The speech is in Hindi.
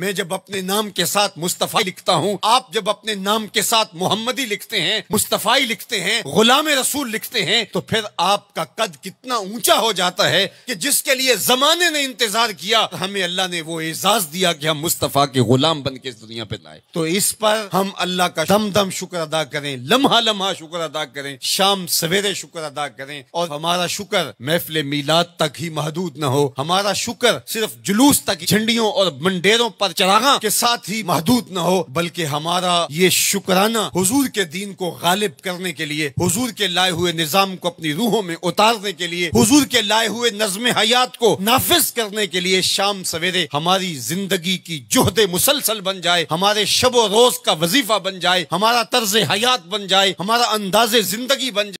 मैं जब अपने नाम के साथ मुस्तफ़ा लिखता हूँ आप जब अपने नाम के साथ मोहम्मदी लिखते हैं मुस्तफ़ाई लिखते हैं गुलाम रसूल लिखते हैं तो फिर आपका कद कितना ऊंचा हो जाता है कि जिसके लिए जमाने ने इंतजार किया तो हमें अल्लाह ने वो एजाज दिया कि हम मुस्तफ़ा के गुलाम बन के इस दुनिया पे लाए तो इस पर हम अल्लाह का दम दम शुक्र अदा करें लम्हा लम्हा शुक्र अदा करें शाम सवेरे शुक्र अदा करें और हमारा शुक्र महफिल मीलाद तक ही महदूद न हो हमारा शुक्र सिर्फ जुलूस तक झंडियों और मंडेरों पर चढ़ागा के साथ ही महदूद न हो बल्कि हमारा ये शुक्राना हजूर के दीन को गालिब करने के लिए हजूर के लाए हुए निज़ाम को अपनी रूहों में उतारने के लिए हजूर के लाए हुए नज्म हयात को नाफिज करने के लिए शाम सवेरे हमारी जिंदगी की जोहद मुसलसल बन जाए हमारे शब रोज का वजीफा बन जाए हमारा तर्ज हयात बन जाए हमारा अंदाज जिंदगी बन जाए